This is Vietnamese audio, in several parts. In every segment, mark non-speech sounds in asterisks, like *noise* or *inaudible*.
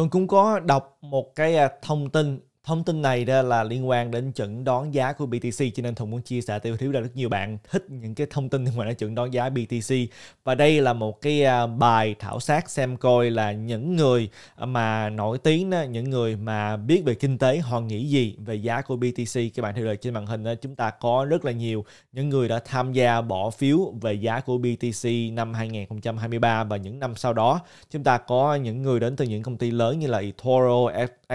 tôi cũng có đọc một cái à, thông tin Thông tin này đó là liên quan đến chẩn đoán giá của BTC cho nên Thùng muốn chia sẻ tiêu thiếu ra rất nhiều bạn thích những cái thông tin liên quan đến chẩn đoán giá BTC và đây là một cái à, bài thảo sát xem coi là những người à, mà nổi tiếng đó, những người mà biết về kinh tế họ nghĩ gì về giá của BTC các bạn thấy rồi trên màn hình đó, chúng ta có rất là nhiều những người đã tham gia bỏ phiếu về giá của BTC năm 2023 và những năm sau đó chúng ta có những người đến từ những công ty lớn như là eToro,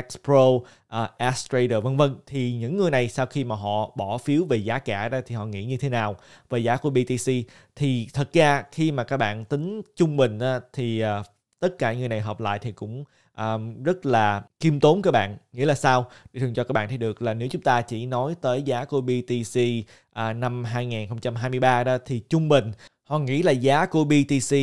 Xpro uh, à, Ask vân vân thì những người này sau khi mà họ bỏ phiếu về giá cả đó thì họ nghĩ như thế nào về giá của BTC thì thật ra khi mà các bạn tính trung bình uh, thì uh, tất cả người này hợp lại thì cũng um, rất là kiêm tốn các bạn nghĩa là sao để thường cho các bạn thấy được là nếu chúng ta chỉ nói tới giá của BTC uh, năm 2023 đó thì trung bình họ nghĩ là giá của BTC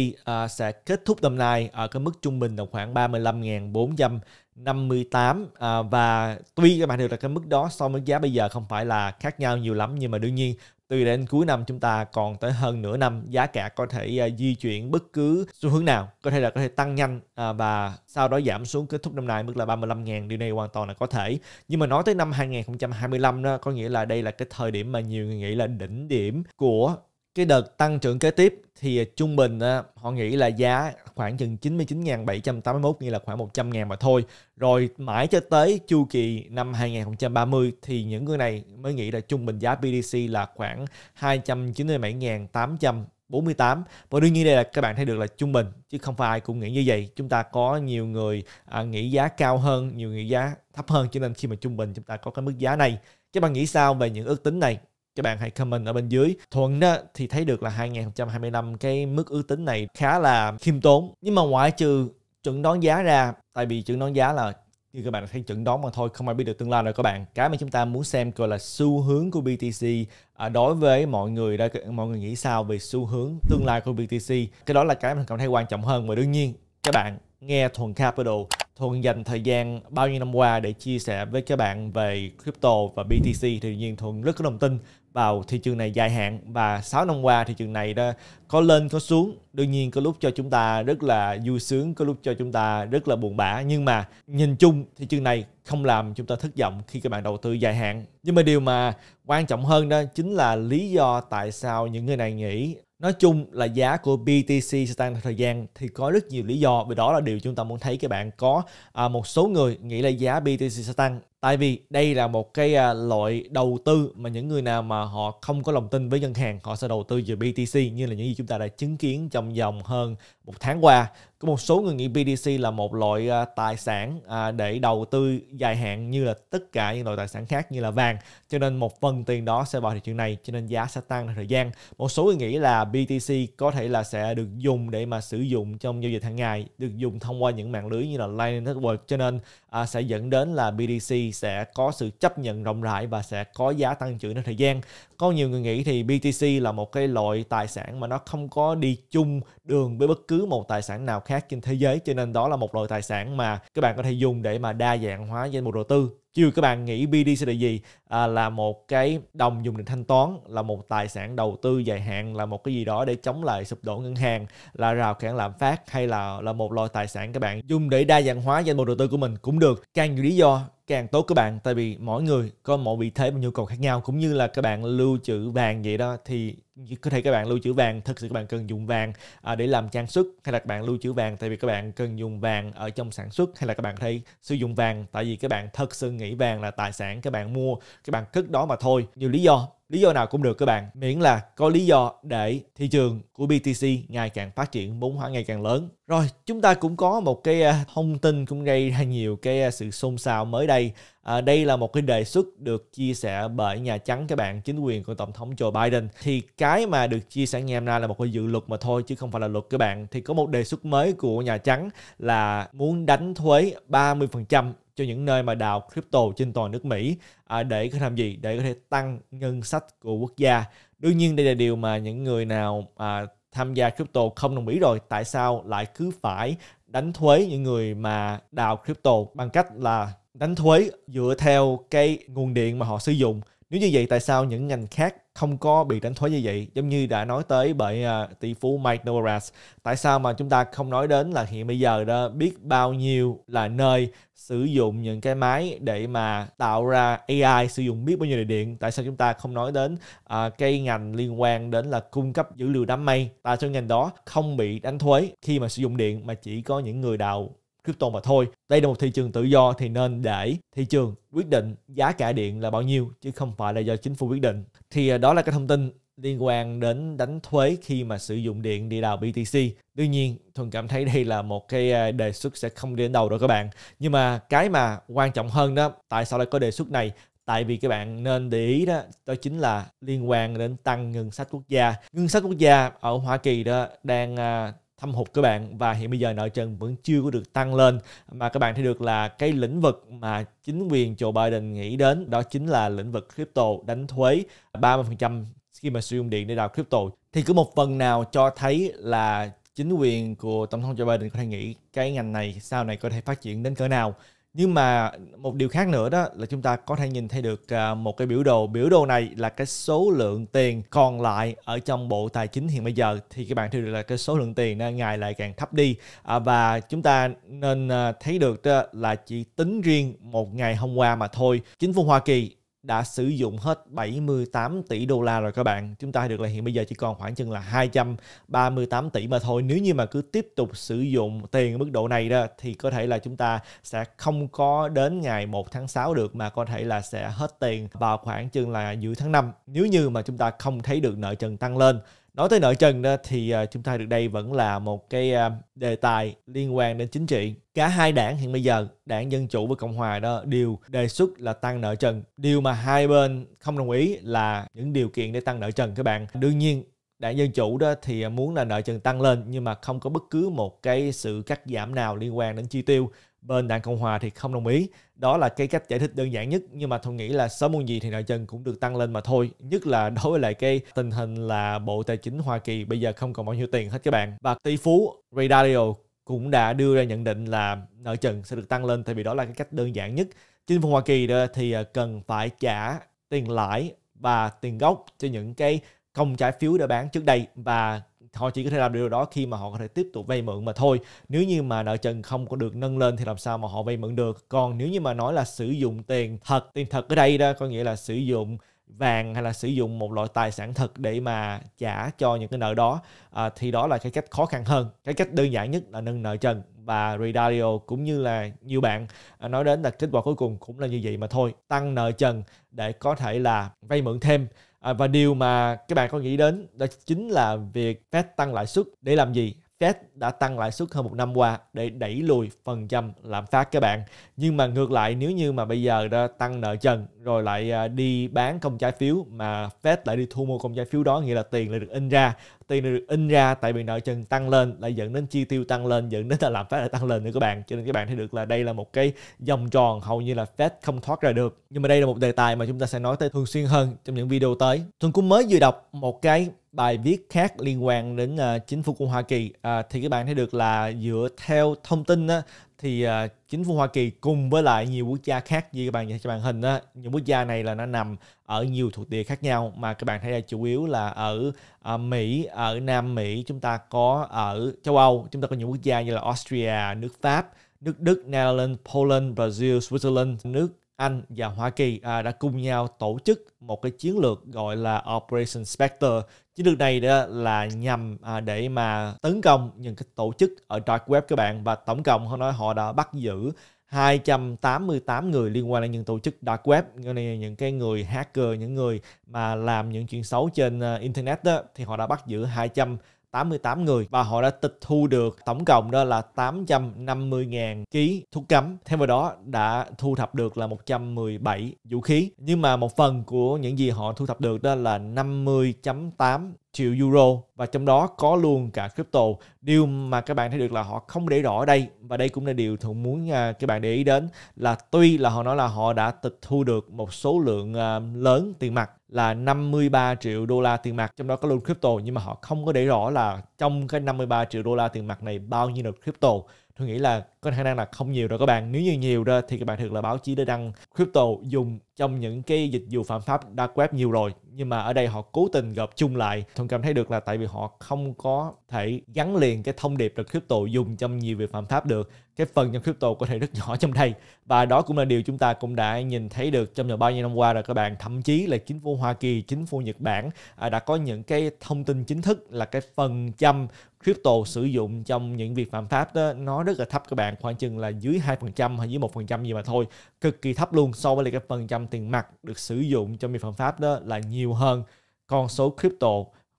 uh, sẽ kết thúc năm nay ở cái mức trung bình là khoảng 35.400 58 à, và tuy các bạn hiểu là cái mức đó so với giá bây giờ không phải là khác nhau nhiều lắm nhưng mà đương nhiên từ đến cuối năm chúng ta còn tới hơn nửa năm giá cả có thể uh, di chuyển bất cứ xu hướng nào có thể là có thể tăng nhanh uh, và sau đó giảm xuống kết thúc năm nay mức là 35.000 điều này hoàn toàn là có thể nhưng mà nói tới năm 2025 đó có nghĩa là đây là cái thời điểm mà nhiều người nghĩ là đỉnh điểm của cái đợt tăng trưởng kế tiếp thì trung bình họ nghĩ là giá khoảng chừng 99.781 nghĩa là khoảng 100.000 mà thôi. Rồi mãi cho tới chu kỳ năm 2030 thì những người này mới nghĩ là trung bình giá BDC là khoảng 297 848 và đương nhiên đây là các bạn thấy được là trung bình chứ không phải ai cũng nghĩ như vậy chúng ta có nhiều người à, nghĩ giá cao hơn nhiều người giá thấp hơn cho nên khi mà trung bình chúng ta có cái mức giá này các bạn nghĩ sao về những ước tính này các bạn hãy comment ở bên dưới thuận đó thì thấy được là 2025 cái mức ước tính này khá là khiêm tốn nhưng mà ngoại trừ chuẩn đoán giá ra tại vì chuẩn đoán giá là như các bạn thấy chuẩn đoán mà thôi không ai biết được tương lai rồi các bạn cái mà chúng ta muốn xem coi là xu hướng của BTC à, đối với mọi người đó mọi người nghĩ sao về xu hướng tương lai của BTC cái đó là cái mình cảm thấy quan trọng hơn và đương nhiên các bạn nghe thuần capital Thuận dành thời gian bao nhiêu năm qua để chia sẻ với các bạn về crypto và BTC thì nhiên Thuận rất có đồng tin vào thị trường này dài hạn và 6 năm qua thị trường này đã có lên có xuống đương nhiên có lúc cho chúng ta rất là vui sướng có lúc cho chúng ta rất là buồn bã nhưng mà nhìn chung thị trường này không làm chúng ta thất vọng khi các bạn đầu tư dài hạn nhưng mà điều mà quan trọng hơn đó chính là lý do tại sao những người này nghĩ Nói chung là giá của BTC sẽ tăng theo thời gian thì có rất nhiều lý do vì đó là điều chúng ta muốn thấy các bạn có à, một số người nghĩ là giá BTC sẽ tăng tại vì đây là một cái à, loại đầu tư mà những người nào mà họ không có lòng tin với ngân hàng họ sẽ đầu tư về BTC như là những gì chúng ta đã chứng kiến trong vòng hơn một tháng qua có một số người nghĩ BTC là một loại à, tài sản à, để đầu tư dài hạn như là tất cả những loại tài sản khác như là vàng cho nên một phần tiền đó sẽ vào thị trường này cho nên giá sẽ tăng theo thời gian một số người nghĩ là BTC có thể là sẽ được dùng để mà sử dụng trong giao dịch hàng ngày được dùng thông qua những mạng lưới như là Lightning Network cho nên à, sẽ dẫn đến là BTC sẽ có sự chấp nhận rộng rãi và sẽ có giá tăng trưởng trong thời gian. Có nhiều người nghĩ thì BTC là một cái loại tài sản mà nó không có đi chung đường với bất cứ một tài sản nào khác trên thế giới cho nên đó là một loại tài sản mà các bạn có thể dùng để mà đa dạng hóa danh mục đầu tư chưa các bạn nghĩ BDC là gì? À, là một cái đồng dùng để thanh toán, là một tài sản đầu tư dài hạn, là một cái gì đó để chống lại sụp đổ ngân hàng, là rào cản lạm phát hay là là một loại tài sản các bạn dùng để đa dạng hóa danh mục đầu tư của mình cũng được. Càng nhiều lý do càng tốt các bạn tại vì mỗi người có mỗi vị thế và nhu cầu khác nhau cũng như là các bạn lưu trữ vàng vậy đó thì có thể các bạn lưu trữ vàng thực sự các bạn cần dùng vàng à, để làm trang sức hay là các bạn lưu trữ vàng tại vì các bạn cần dùng vàng ở trong sản xuất hay là các bạn thấy sử dụng vàng tại vì các bạn thật sự nghĩ vàng là tài sản các bạn mua các bạn cất đó mà thôi nhiều lý do lý do nào cũng được các bạn miễn là có lý do để thị trường của BTC ngày càng phát triển vốn hóa ngày càng lớn rồi chúng ta cũng có một cái à, thông tin cũng gây ra nhiều cái à, sự xôn xao mới đây à, đây là một cái đề xuất được chia sẻ bởi nhà trắng các bạn chính quyền của tổng thống Joe Biden thì cái mà được chia sẻ ngày hôm nay là một cái dự luật mà thôi chứ không phải là luật các bạn thì có một đề xuất mới của nhà trắng là muốn đánh thuế 30% cho những nơi mà đào crypto trên toàn nước Mỹ à, để có làm gì để có thể tăng ngân sách của quốc gia đương nhiên đây là điều mà những người nào à, tham gia crypto không đồng ý rồi tại sao lại cứ phải đánh thuế những người mà đào crypto bằng cách là đánh thuế dựa theo cái nguồn điện mà họ sử dụng nếu như vậy tại sao những ngành khác không có bị đánh thuế như vậy? Giống như đã nói tới bởi uh, tỷ phú Mike Novogratz. Tại sao mà chúng ta không nói đến là hiện bây giờ đó biết bao nhiêu là nơi sử dụng những cái máy để mà tạo ra AI sử dụng biết bao nhiêu địa điện? Tại sao chúng ta không nói đến uh, cái ngành liên quan đến là cung cấp dữ liệu đám mây? Tại sao ngành đó không bị đánh thuế khi mà sử dụng điện mà chỉ có những người đào crypto mà thôi. Đây là một thị trường tự do thì nên để thị trường quyết định giá cả điện là bao nhiêu chứ không phải là do chính phủ quyết định. Thì à, đó là cái thông tin liên quan đến đánh thuế khi mà sử dụng điện đi đào BTC. Tuy nhiên, Thuần cảm thấy đây là một cái à, đề xuất sẽ không đi đến đầu đâu các bạn. Nhưng mà cái mà quan trọng hơn đó, tại sao lại có đề xuất này? Tại vì các bạn nên để ý đó, đó chính là liên quan đến tăng ngân sách quốc gia. Ngân sách quốc gia ở Hoa Kỳ đó đang à, thâm hụt các bạn và hiện bây giờ nợ trần vẫn chưa có được tăng lên mà các bạn thấy được là cái lĩnh vực mà chính quyền Joe Biden nghĩ đến đó chính là lĩnh vực crypto đánh thuế 30% khi mà sử dụng điện để đào crypto thì cứ một phần nào cho thấy là chính quyền của tổng thống Joe Biden có thể nghĩ cái ngành này sau này có thể phát triển đến cỡ nào nhưng mà một điều khác nữa đó là chúng ta có thể nhìn thấy được à, một cái biểu đồ biểu đồ này là cái số lượng tiền còn lại ở trong bộ tài chính hiện bây giờ thì các bạn thấy được là cái số lượng tiền ngày lại càng thấp đi à, và chúng ta nên à, thấy được là chỉ tính riêng một ngày hôm qua mà thôi chính phủ Hoa Kỳ đã sử dụng hết 78 tỷ đô la rồi các bạn. Chúng ta được là hiện bây giờ chỉ còn khoảng chừng là 238 tỷ mà thôi. Nếu như mà cứ tiếp tục sử dụng tiền ở mức độ này đó thì có thể là chúng ta sẽ không có đến ngày 1 tháng 6 được mà có thể là sẽ hết tiền vào khoảng chừng là giữa tháng 5 nếu như mà chúng ta không thấy được nợ trần tăng lên nói tới nợ trần đó thì à, chúng ta được đây vẫn là một cái à, đề tài liên quan đến chính trị cả hai đảng hiện bây giờ đảng dân chủ và cộng hòa đó đều đề xuất là tăng nợ trần điều mà hai bên không đồng ý là những điều kiện để tăng nợ trần các bạn đương nhiên đảng dân chủ đó thì muốn là nợ trần tăng lên nhưng mà không có bất cứ một cái sự cắt giảm nào liên quan đến chi tiêu bên đảng cộng hòa thì không đồng ý đó là cái cách giải thích đơn giản nhất nhưng mà tôi nghĩ là sớm muộn gì thì nợ trần cũng được tăng lên mà thôi nhất là đối với lại cái tình hình là bộ tài chính hoa kỳ bây giờ không còn bao nhiêu tiền hết các bạn và tỷ phú ray dalio cũng đã đưa ra nhận định là nợ trần sẽ được tăng lên tại vì đó là cái cách đơn giản nhất chính phủ hoa kỳ thì ờ, cần phải trả tiền lãi và tiền gốc cho những cái công trái phiếu đã bán trước đây và họ chỉ có thể làm điều đó khi mà họ có thể tiếp tục vay mượn mà thôi nếu như mà nợ trần không có được nâng lên thì làm sao mà họ vay mượn được còn nếu như mà nói là sử dụng tiền thật tiền thật ở đây đó có nghĩa là sử dụng vàng hay là sử dụng một loại tài sản thật để mà trả cho những cái nợ đó à, thì đó là cái cách khó khăn hơn cái cách đơn giản nhất là nâng nợ trần và Redario cũng như là nhiều bạn à, nói đến là kết quả cuối cùng cũng là như vậy mà thôi tăng nợ trần để có thể là vay mượn thêm À, và điều mà các bạn có nghĩ đến đó chính là việc Fed tăng lãi suất để làm gì? Fed đã tăng lãi suất hơn một năm qua để đẩy lùi phần trăm lạm phát các bạn. Nhưng mà ngược lại nếu như mà bây giờ đã tăng nợ trần rồi lại à, đi bán công trái phiếu mà Fed lại đi thu mua công trái phiếu đó nghĩa là tiền lại được in ra. Tiền được in ra tại vì nợ trần tăng lên lại dẫn đến chi tiêu tăng lên dẫn đến là lạm phát lại tăng lên nữa các bạn. Cho nên các bạn thấy được là đây là một cái vòng tròn hầu như là Fed không thoát ra được. Nhưng mà đây là một đề tài mà chúng ta sẽ nói tới thường xuyên hơn trong những video tới. Tuần cũng mới vừa đọc một cái bài viết khác liên quan đến uh, chính phủ của Hoa Kỳ uh, thì các bạn thấy được là dựa theo thông tin uh, thì uh, chính phủ Hoa Kỳ cùng với lại nhiều quốc gia khác như các bạn nhìn trên màn hình uh, những quốc gia này là nó nằm ở nhiều thuộc địa khác nhau mà các bạn thấy là chủ yếu là ở uh, Mỹ ở Nam Mỹ chúng ta có ở châu Âu chúng ta có những quốc gia như là Austria nước Pháp nước Đức Netherlands Poland Brazil Switzerland nước anh và Hoa Kỳ à, đã cùng nhau tổ chức một cái chiến lược gọi là Operation Spectre Chiến lược này đó là nhằm à, để mà tấn công những cái tổ chức ở dark web các bạn và tổng cộng họ nói họ đã bắt giữ 288 người liên quan đến những tổ chức dark web như những cái người hacker những người mà làm những chuyện xấu trên à, internet đó, thì họ đã bắt giữ 200 88 người và họ đã tịch thu được tổng cộng đó là 850.000 ký thuốc cấm. Thêm vào đó đã thu thập được là 117 vũ khí. Nhưng mà một phần của những gì họ thu thập được đó là 50.8 triệu euro và trong đó có luôn cả crypto điều mà các bạn thấy được là họ không để rõ ở đây và đây cũng là điều thuận muốn à, các bạn để ý đến là tuy là họ nói là họ đã tịch thu được một số lượng à, lớn tiền mặt là 53 triệu đô la tiền mặt trong đó có luôn crypto nhưng mà họ không có để rõ là trong cái 53 triệu đô la tiền mặt này bao nhiêu là crypto tôi nghĩ là có khả năng là không nhiều đâu các bạn nếu như nhiều đó thì các bạn thực là báo chí đã đăng crypto dùng trong những cái dịch vụ phạm pháp đã web nhiều rồi nhưng mà ở đây họ cố tình gộp chung lại thông cảm thấy được là tại vì họ không có thể gắn liền cái thông điệp là crypto dùng trong nhiều việc phạm pháp được cái phần trong crypto có thể rất *laughs* nhỏ trong đây và đó cũng là điều chúng ta cũng đã nhìn thấy được trong bao nhiêu năm qua rồi các bạn thậm chí là chính phủ Hoa Kỳ chính phủ Nhật Bản à, đã có những cái thông tin chính thức là cái phần trăm crypto sử dụng trong những việc phạm pháp đó nó rất là thấp các bạn khoảng chừng là dưới 2% hay dưới 1% gì mà thôi cực kỳ thấp luôn so với lại cái phần trăm tiền mặt được sử dụng trong việc phạm pháp đó là nhiều hơn con số crypto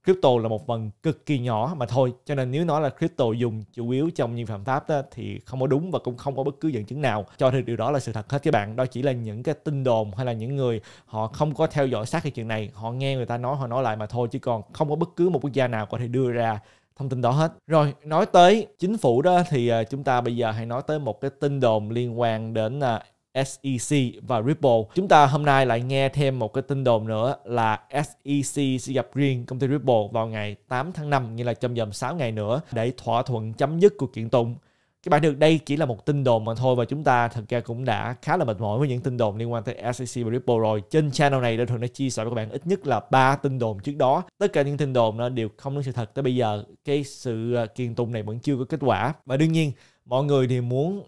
crypto là một phần cực kỳ nhỏ mà thôi cho nên nếu nói là crypto dùng chủ yếu trong những phạm pháp đó, thì không có đúng và cũng không có bất cứ dẫn chứng nào cho thì điều đó là sự thật hết các bạn đó chỉ là những cái tin đồn hay là những người họ không có theo dõi sát cái chuyện này họ nghe người ta nói họ nói lại mà thôi chứ còn không có bất cứ một quốc gia nào có thể đưa ra thông tin đó hết rồi nói tới chính phủ đó thì à, chúng ta bây giờ hãy nói tới một cái tin đồn liên quan đến à, SEC và Ripple. Chúng ta hôm nay lại nghe thêm một cái tin đồn nữa là SEC sẽ gặp riêng công ty Ripple vào ngày 8 tháng 5, nghĩa là trong vòng 6 ngày nữa để thỏa thuận chấm dứt cuộc kiện tụng các bạn được đây chỉ là một tin đồn mà thôi và chúng ta thật ra cũng đã khá là mệt mỏi với những tin đồn liên quan tới SEC và Ripple rồi. Trên channel này đã thường đã chia sẻ với các bạn ít nhất là ba tin đồn trước đó. Tất cả những tin đồn nó đều không đúng sự thật tới bây giờ. Cái sự à, kiện tụng này vẫn chưa có kết quả. Và đương nhiên mọi người thì muốn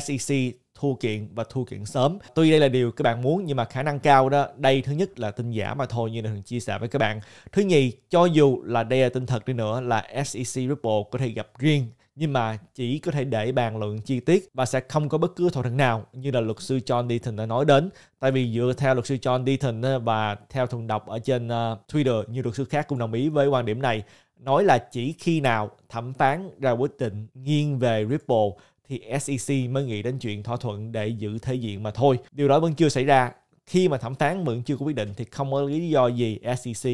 SEC thu kiện và thu kiện sớm. Tuy đây là điều các bạn muốn nhưng mà khả năng cao đó, đây thứ nhất là tin giả mà thôi như là thường chia sẻ với các bạn. Thứ nhì, cho dù là đây là tin thật đi nữa là SEC Ripple có thể gặp riêng nhưng mà chỉ có thể để bàn luận chi tiết và sẽ không có bất cứ thỏa thuận nào như là luật sư John Deaton đã nói đến tại vì dựa theo luật sư John Deaton ờ, và theo thường đọc ở trên ờ, Twitter nhiều luật sư khác cũng đồng ý với quan điểm này nói là chỉ khi nào thẩm phán ra quyết định nghiêng về Ripple thì SEC mới nghĩ đến chuyện thỏa thuận để giữ thể diện mà thôi. Điều đó vẫn chưa xảy ra. Khi mà thẩm phán vẫn chưa có quyết định thì không có lý do gì SEC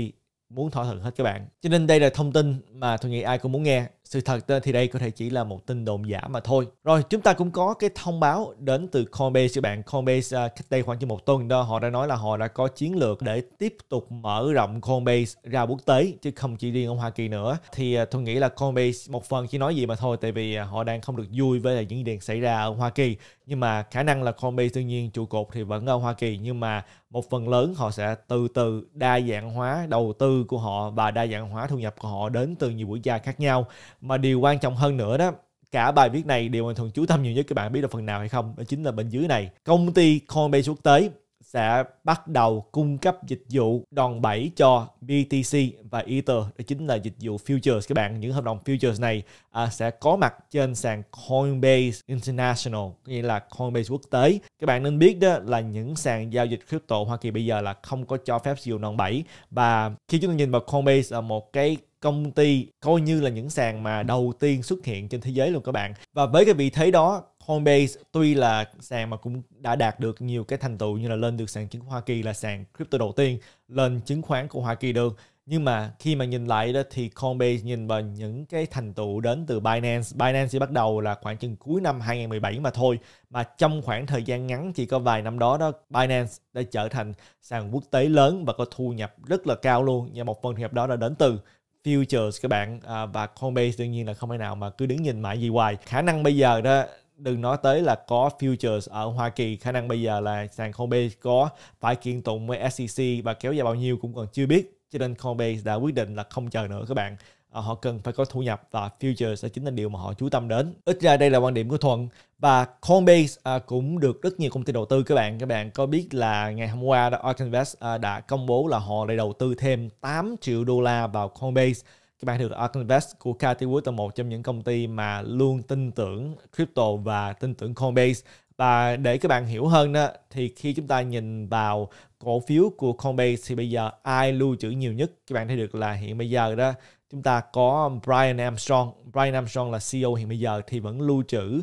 muốn thỏa thuận hết các bạn. Cho nên đây là thông tin mà tôi nghĩ ai cũng muốn nghe sự thật thì đây có thể chỉ là một tin đồn giả mà thôi. Rồi chúng ta cũng có cái thông báo đến từ Coinbase các bạn. Coinbase à, cách đây khoảng chừng một tuần đó họ đã nói là họ đã có chiến lược để tiếp tục mở rộng Coinbase ra quốc tế chứ không chỉ riêng ở Hoa Kỳ nữa. Thì à, tôi nghĩ là Coinbase một phần chỉ nói gì mà thôi tại vì à, họ đang không được vui với là những đang xảy ra ở Hoa Kỳ nhưng mà khả năng là Coinbase đương nhiên trụ cột thì vẫn ở Hoa Kỳ nhưng mà một phần lớn họ sẽ từ từ đa dạng hóa đầu tư của họ và đa dạng hóa thu nhập của họ đến từ nhiều quốc gia khác nhau mà điều quan trọng hơn nữa đó cả bài viết này điều mà thường chú tâm nhiều nhất các bạn biết là phần nào hay không đó chính là bên dưới này công ty Coinbase quốc tế sẽ bắt đầu cung cấp dịch vụ đòn bẩy cho BTC và Ether đó chính là dịch vụ futures các bạn những hợp đồng futures này à, sẽ có mặt trên sàn Coinbase International nghĩa là Coinbase quốc tế các bạn nên biết đó là những sàn giao dịch crypto Hoa Kỳ bây giờ là không có cho phép sử dụng đòn bẩy và khi chúng ta nhìn vào Coinbase ở một cái công ty coi như là những sàn mà đầu tiên xuất hiện trên thế giới luôn các bạn và với cái vị thế đó Coinbase tuy là sàn mà cũng đã đạt được nhiều cái thành tựu như là lên được sàn chứng khoán Hoa Kỳ là sàn crypto đầu tiên lên chứng khoán của Hoa Kỳ được nhưng mà khi mà nhìn lại đó thì Coinbase nhìn vào những cái thành tựu đến từ Binance. Binance chỉ bắt đầu là khoảng chừng cuối năm 2017 mà thôi. Mà trong khoảng thời gian ngắn chỉ có vài năm đó đó Binance đã trở thành sàn quốc tế lớn và có thu nhập rất là cao luôn. Và một phần thu nhập đó là đến từ futures các bạn à, và Coinbase đương nhiên là không thể nào mà cứ đứng nhìn mãi gì hoài khả năng bây giờ đó đừng nói tới là có futures ở Hoa Kỳ khả năng bây giờ là sàn Coinbase có phải kiện tụng với SEC và kéo dài bao nhiêu cũng còn chưa biết cho nên Coinbase đã quyết định là không chờ nữa các bạn à, họ cần phải có thu nhập và futures sẽ chính là điều mà họ chú tâm đến. Ít ra đây là quan điểm của Thuận và Coinbase à, cũng được rất nhiều công ty đầu tư các bạn các bạn có biết là ngày hôm qua Ark Invest à, đã công bố là họ lại đầu tư thêm 8 triệu đô la vào Coinbase các bạn được Ark Invest của Cathie Wood là một trong những công ty mà luôn tin tưởng crypto và tin tưởng Coinbase và để các bạn hiểu hơn đó thì khi chúng ta nhìn vào cổ phiếu của Coinbase thì bây giờ ai lưu trữ nhiều nhất các bạn thấy được là hiện bây giờ đó chúng ta có Brian Armstrong. Brian Armstrong là CEO hiện bây giờ thì vẫn lưu trữ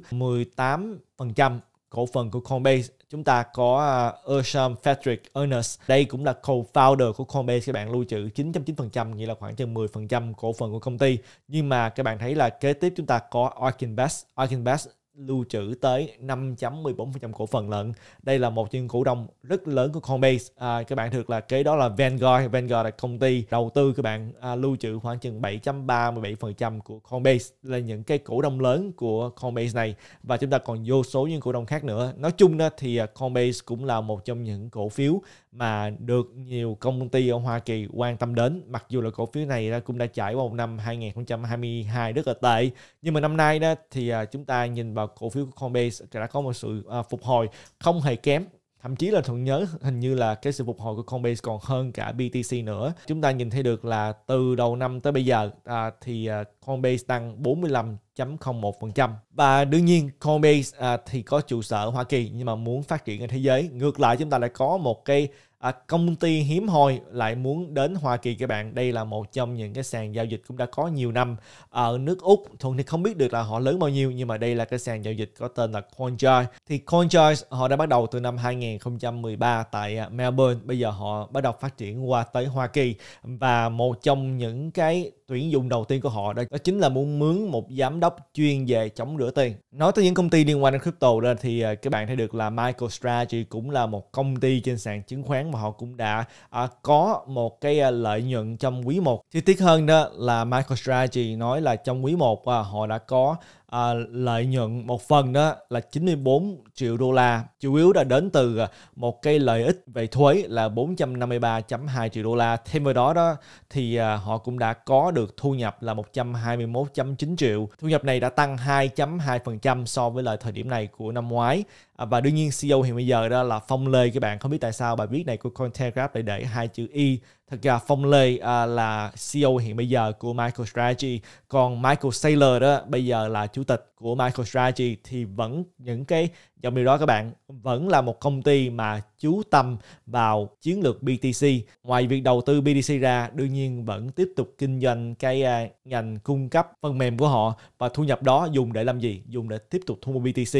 18% cổ phần của Coinbase. Chúng ta có ờ, Ersham Patrick Ernest. Đây cũng là co-founder của Coinbase. Các bạn lưu trữ 9.9%, nghĩa là khoảng chừng 10% cổ phần của công ty. Nhưng mà các bạn thấy là kế tiếp chúng ta có Arkin Bass. Arkin Bass lưu trữ tới 5.14% cổ phần lận. Đây là một chân cổ đông rất lớn của Coinbase. À, các bạn thực là kế đó là Vanguard. Vanguard là công ty đầu tư các bạn à, lưu trữ khoảng chừng 737% của Coinbase là những cái cổ đông lớn của Coinbase này và chúng ta còn vô số những cổ đông khác nữa. Nói chung đó thì à, Coinbase cũng là một trong những cổ phiếu mà được nhiều công ty ở Hoa Kỳ quan tâm đến. Mặc dù là cổ phiếu này cũng đã trải qua một năm 2022 rất là tệ, nhưng mà năm nay đó thì à, chúng ta nhìn vào cổ phiếu của Coinbase đã có một sự à, phục hồi không hề kém thậm chí là thuận nhớ hình như là cái sự phục hồi của Coinbase còn hơn cả BTC nữa chúng ta nhìn thấy được là từ đầu năm tới bây giờ à, thì à, Coinbase tăng 45.01% và đương nhiên Coinbase à, thì có trụ sở Hoa Kỳ nhưng mà muốn phát triển ở thế giới ngược lại chúng ta lại có một cái à, công ty hiếm hoi lại muốn đến Hoa Kỳ các bạn đây là một trong những cái sàn giao dịch cũng đã có nhiều năm ở nước Úc Thường thì không biết được là họ lớn bao nhiêu nhưng mà đây là cái sàn giao dịch có tên là CoinJoy thì CoinJoy họ đã bắt đầu từ năm 2013 tại à, Melbourne bây giờ họ bắt đầu phát triển qua tới Hoa Kỳ và một trong những cái tuyển dụng đầu tiên của họ đó, đó chính là muốn mướn một giám đốc chuyên về chống rửa tiền. Nói tới những công ty liên quan đến crypto lên thì à, các bạn thấy được là MicroStrategy cũng là một công ty trên sàn chứng khoán mà họ cũng đã à, có một cái à, lợi nhuận trong quý 1. Chi tiết hơn đó là MicroStrategy nói là trong quý 1 à, họ đã có à, lợi nhuận một phần đó là 94 triệu đô la, chủ yếu là đến từ à, một cây lợi ích về thuế là 453.2 triệu đô la. Thêm vào đó đó thì à, họ cũng đã có được thu nhập là 121.9 triệu. Thu nhập này đã tăng 2.2% so với lại thời điểm này của năm ngoái. À, và đương nhiên CEO hiện bây giờ đó là Phong Lê các bạn. Không biết tại sao bài viết này của Cointelegraph lại để hai chữ Y e thực ra Phong Lê à, là CEO hiện bây giờ của MicroStrategy, còn Michael Saylor đó bây giờ là chủ tịch của MicroStrategy thì vẫn những cái dòng điều đó các bạn vẫn là một công ty mà chú tâm vào chiến lược BTC. Ngoài việc đầu tư BTC ra, đương nhiên vẫn tiếp tục kinh doanh cái à, ngành cung cấp phần mềm của họ và thu nhập đó dùng để làm gì? Dùng để tiếp tục thu mua BTC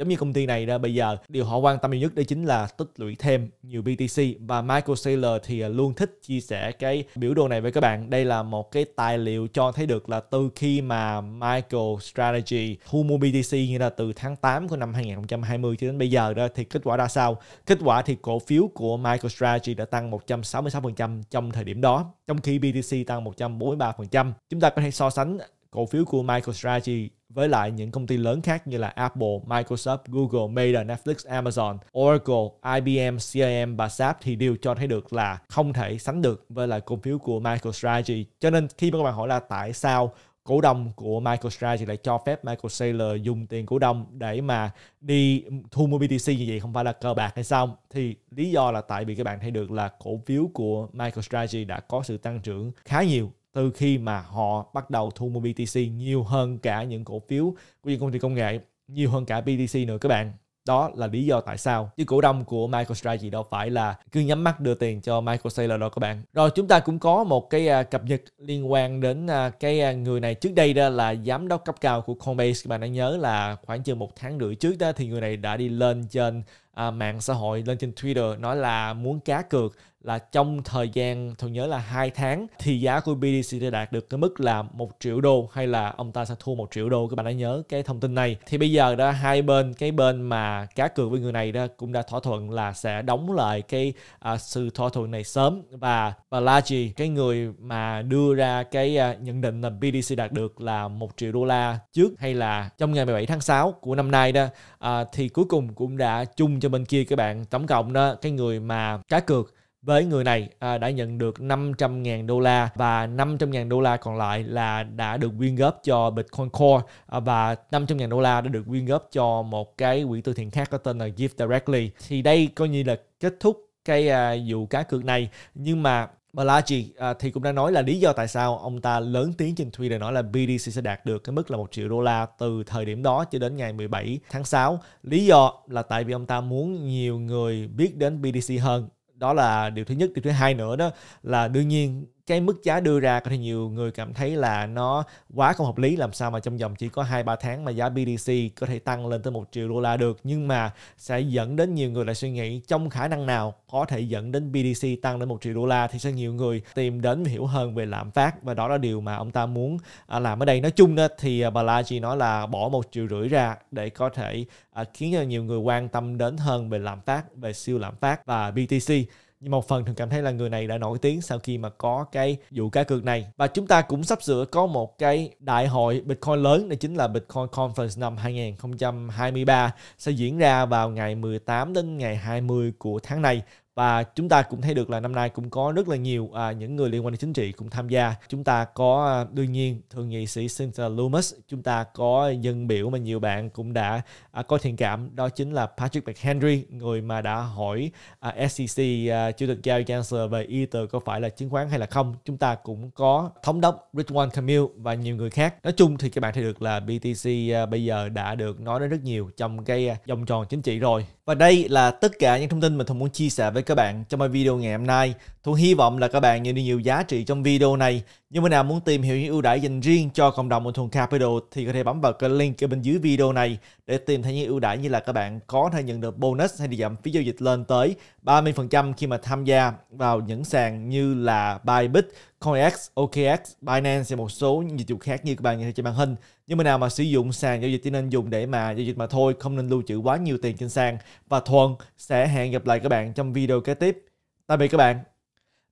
giống như công ty này bây giờ điều họ quan tâm nhiều nhất đó chính là tích lũy thêm nhiều BTC và Michael Saylor thì à, luôn thích chia sẻ cái biểu đồ này với các bạn đây là một cái tài liệu cho thấy được là từ khi mà Michael Strategy thu mua BTC như là từ tháng 8 của năm 2020 cho đến bây giờ đó thì kết quả ra sao kết quả thì cổ phiếu của Michael Strategy đã tăng 166% trong thời điểm đó trong khi BTC tăng 143% chúng ta có thể so sánh cổ phiếu của Michael Strategy với lại những công ty lớn khác như là Apple, Microsoft, Google, Meta, Netflix, Amazon, Oracle, IBM, CRM và SAP thì đều cho thấy được là không thể sánh được với lại cổ phiếu của MicroStrategy. Cho nên khi mà các bạn hỏi là tại sao cổ đông của MicroStrategy lại cho phép Michael Saylor dùng tiền cổ đông để mà đi thu mua BTC như vậy không phải là cờ bạc hay sao? Thì lý do là tại vì các bạn thấy được là cổ phiếu của MicroStrategy đã có sự tăng trưởng khá nhiều từ khi mà họ bắt đầu thu mua BTC nhiều hơn cả những cổ phiếu của những công ty công nghệ nhiều hơn cả BTC nữa các bạn đó là lý do tại sao chứ cổ đông của MicroStrategy đâu phải là cứ nhắm mắt đưa tiền cho Michael Saylor đâu các bạn rồi chúng ta cũng có một cái à, cập nhật liên quan đến à, cái à, người này trước đây đó là giám đốc cấp cao của Coinbase các bạn đã nhớ là khoảng chừng một tháng rưỡi trước đó thì người này đã đi lên trên à, mạng xã hội lên trên Twitter nói là muốn cá cược là trong thời gian tôi nhớ là hai tháng thì giá của BTC đã đạt được cái mức là một triệu đô hay là ông ta sẽ thua một triệu đô các bạn đã nhớ cái thông tin này thì bây giờ đó hai bên cái bên mà cá cược với người này đó cũng đã thỏa thuận là sẽ đóng lại cái à, sự thỏa thuận này sớm và và Balaji cái người mà đưa ra cái à, nhận định là BTC đạt được là một triệu đô la trước hay là trong ngày 17 tháng 6 của năm nay đó à, thì cuối cùng cũng đã chung cho bên kia các bạn tổng cộng đó cái người mà cá cược với người này à, đã nhận được 500.000 đô la và 500.000 đô la còn lại là đã được quyên góp cho Bitcoin Core à, và 500.000 đô la đã được quyên góp cho một cái quỹ từ thiện khác có tên là Give Directly thì đây coi như là kết thúc cái à, vụ cá cược này nhưng mà Balaji à, thì cũng đã nói là lý do tại sao ông ta lớn tiếng trên Twitter nói là BDC sẽ đạt được cái mức là 1 triệu đô la từ thời điểm đó cho đến ngày 17 tháng 6. Lý do là tại vì ông ta muốn nhiều người biết đến BDC hơn. Đó là điều thứ nhất. Điều thứ hai nữa đó là đương nhiên cái mức giá đưa ra có thể nhiều người cảm thấy là nó quá không hợp lý làm sao mà trong vòng chỉ có 2-3 tháng mà giá BTC có thể tăng lên tới 1 triệu đô la được nhưng mà sẽ dẫn đến nhiều người lại suy nghĩ trong khả năng nào có thể dẫn đến BTC tăng đến 1 triệu đô la thì sẽ nhiều người tìm đến hiểu hơn về lạm phát và đó là điều mà ông ta muốn à, làm ở đây nói chung đó thì à, Balaji nói là bỏ một triệu rưỡi ra để có thể à, khiến cho nhiều người quan tâm đến hơn về lạm phát về siêu lạm phát và BTC nhưng một phần thường cảm thấy là người này đã nổi tiếng sau khi mà có cái vụ cá cược này và chúng ta cũng sắp sửa có một cái đại hội Bitcoin lớn đó chính là Bitcoin Conference năm 2023 sẽ diễn ra vào ngày 18 đến ngày 20 của tháng này và chúng ta cũng thấy được là năm nay cũng có rất là nhiều à, những người liên quan đến chính trị cũng tham gia chúng ta có à, đương nhiên thượng nghị sĩ senator Lummis chúng ta có dân biểu mà nhiều bạn cũng đã à, có thiện cảm đó chính là Patrick McHenry người mà đã hỏi à, SEC à, chủ tịch Gary Gensler về ý Ether có phải là chứng khoán hay là không chúng ta cũng có thống đốc Ridwan Kamil và nhiều người khác nói chung thì các bạn thấy được là BTC à, bây giờ đã được nói đến rất nhiều trong cái à, vòng tròn chính trị rồi và đây là tất cả những thông tin mà Thuận muốn chia sẻ với các bạn trong video ngày hôm nay. Thuận hy vọng là các bạn nhận được nhiều giá trị trong video này những bạn nào muốn tìm hiểu những ưu đãi dành riêng cho cộng đồng Thuần Capital thì có thể bấm vào cái link ở bên dưới video này để tìm thấy những ưu đãi như là các bạn có thể nhận được bonus hay đi giảm phí giao dịch lên tới 30% khi mà tham gia vào những sàn như là Bybit, CoinEx, OKX, Binance và một số những dịch vụ khác như các bạn nhìn thấy trên màn hình. Nhưng mà nào mà sử dụng sàn giao dịch thì nên dùng để mà giao dịch mà thôi, không nên lưu trữ quá nhiều tiền trên sàn. Và Thuần sẽ hẹn gặp lại các bạn trong video kế tiếp. Tạm biệt các bạn.